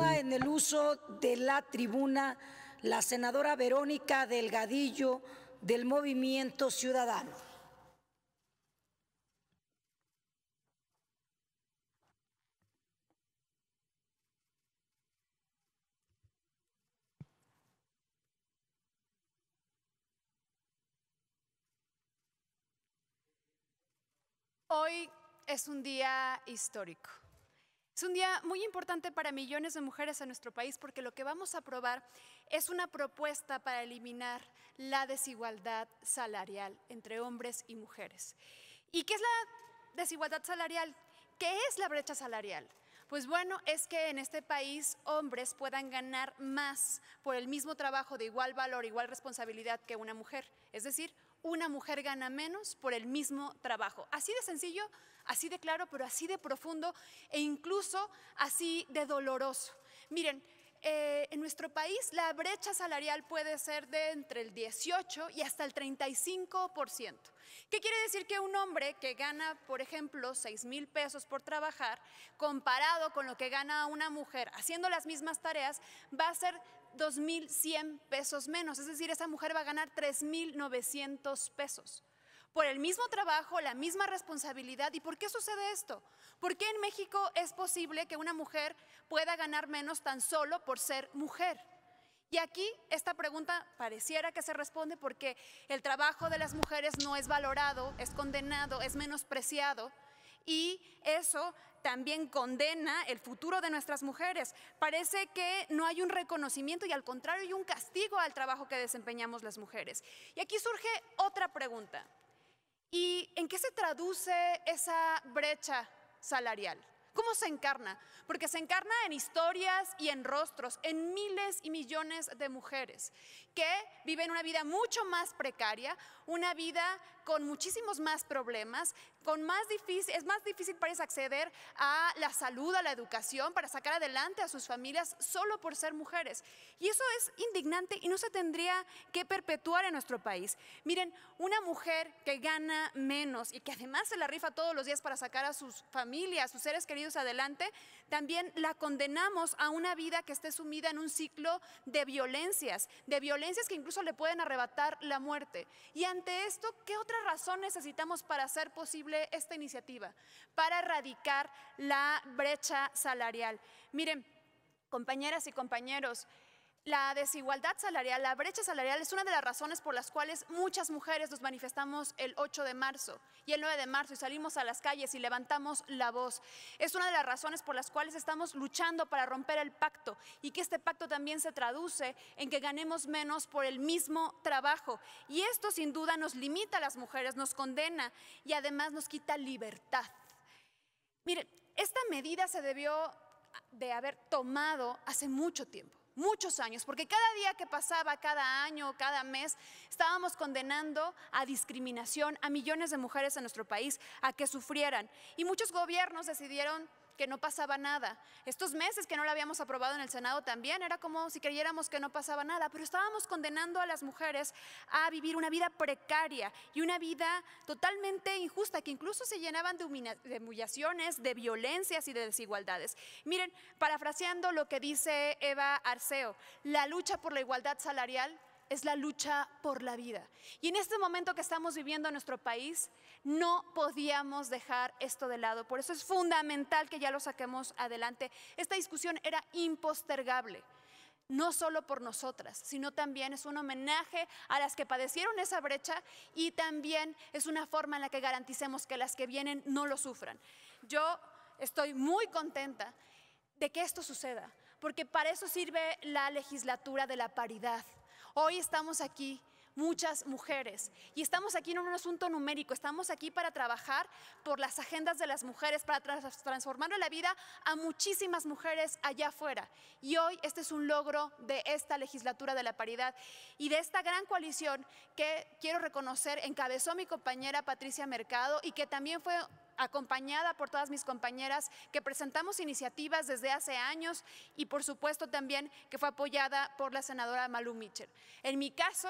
en el uso de la tribuna la senadora Verónica Delgadillo del Movimiento Ciudadano. Hoy es un día histórico. Es un día muy importante para millones de mujeres en nuestro país porque lo que vamos a aprobar es una propuesta para eliminar la desigualdad salarial entre hombres y mujeres. ¿Y qué es la desigualdad salarial? ¿Qué es la brecha salarial? Pues bueno, es que en este país hombres puedan ganar más por el mismo trabajo de igual valor, igual responsabilidad que una mujer. Es decir, una mujer gana menos por el mismo trabajo. Así de sencillo, así de claro, pero así de profundo e incluso así de doloroso. Miren, eh, en nuestro país la brecha salarial puede ser de entre el 18 y hasta el 35%. ¿Qué quiere decir que un hombre que gana, por ejemplo, 6 mil pesos por trabajar, comparado con lo que gana una mujer haciendo las mismas tareas, va a ser 2.100 pesos menos? Es decir, esa mujer va a ganar 3.900 pesos por el mismo trabajo, la misma responsabilidad. ¿Y por qué sucede esto? ¿Por qué en México es posible que una mujer pueda ganar menos tan solo por ser mujer? Y aquí esta pregunta pareciera que se responde porque el trabajo de las mujeres no es valorado, es condenado, es menospreciado y eso también condena el futuro de nuestras mujeres. Parece que no hay un reconocimiento y al contrario hay un castigo al trabajo que desempeñamos las mujeres. Y aquí surge otra pregunta. ¿Y en qué se traduce esa brecha salarial? ¿Cómo se encarna? Porque se encarna en historias y en rostros, en miles y millones de mujeres que viven una vida mucho más precaria, una vida con muchísimos más problemas, con más difícil, es más difícil para ellos acceder a la salud, a la educación, para sacar adelante a sus familias solo por ser mujeres. Y eso es indignante y no se tendría que perpetuar en nuestro país. Miren, una mujer que gana menos y que además se la rifa todos los días para sacar a sus familias, a sus seres queridos adelante, también la condenamos a una vida que esté sumida en un ciclo de violencias, de violencias que incluso le pueden arrebatar la muerte. Y ante esto, ¿qué otra razón necesitamos para hacer posible esta iniciativa? Para erradicar la brecha salarial. Miren, compañeras y compañeros, la desigualdad salarial, la brecha salarial es una de las razones por las cuales muchas mujeres nos manifestamos el 8 de marzo y el 9 de marzo y salimos a las calles y levantamos la voz. Es una de las razones por las cuales estamos luchando para romper el pacto y que este pacto también se traduce en que ganemos menos por el mismo trabajo. Y esto sin duda nos limita a las mujeres, nos condena y además nos quita libertad. Mire, esta medida se debió de haber tomado hace mucho tiempo muchos años, porque cada día que pasaba, cada año, cada mes, estábamos condenando a discriminación a millones de mujeres en nuestro país, a que sufrieran. Y muchos gobiernos decidieron que no pasaba nada. Estos meses que no lo habíamos aprobado en el Senado también era como si creyéramos que no pasaba nada, pero estábamos condenando a las mujeres a vivir una vida precaria y una vida totalmente injusta, que incluso se llenaban de humillaciones, de violencias y de desigualdades. Miren, parafraseando lo que dice Eva Arceo, la lucha por la igualdad salarial es la lucha por la vida. Y en este momento que estamos viviendo en nuestro país, no podíamos dejar esto de lado. Por eso es fundamental que ya lo saquemos adelante. Esta discusión era impostergable no solo por nosotras, sino también es un homenaje a las que padecieron esa brecha y también es una forma en la que garanticemos que las que vienen no lo sufran. Yo estoy muy contenta de que esto suceda, porque para eso sirve la legislatura de la paridad. Hoy estamos aquí muchas mujeres. Y estamos aquí en un asunto numérico, estamos aquí para trabajar por las agendas de las mujeres, para transformar la vida a muchísimas mujeres allá afuera. Y hoy este es un logro de esta legislatura de la paridad y de esta gran coalición que quiero reconocer encabezó mi compañera Patricia Mercado y que también fue acompañada por todas mis compañeras que presentamos iniciativas desde hace años y por supuesto también que fue apoyada por la senadora Malu Mitchell. En mi caso,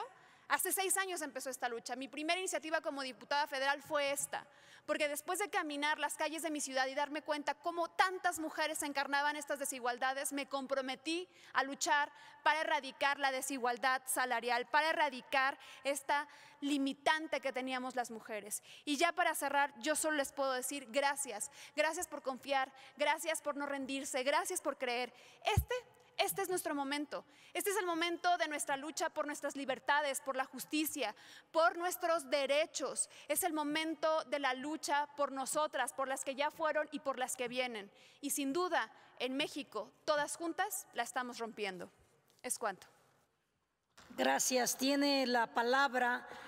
Hace seis años empezó esta lucha. Mi primera iniciativa como diputada federal fue esta, porque después de caminar las calles de mi ciudad y darme cuenta cómo tantas mujeres encarnaban estas desigualdades, me comprometí a luchar para erradicar la desigualdad salarial, para erradicar esta limitante que teníamos las mujeres. Y ya para cerrar, yo solo les puedo decir gracias, gracias por confiar, gracias por no rendirse, gracias por creer. Este este es nuestro momento. Este es el momento de nuestra lucha por nuestras libertades, por la justicia, por nuestros derechos. Es el momento de la lucha por nosotras, por las que ya fueron y por las que vienen. Y sin duda, en México, todas juntas la estamos rompiendo. Es cuanto. Gracias. Tiene la palabra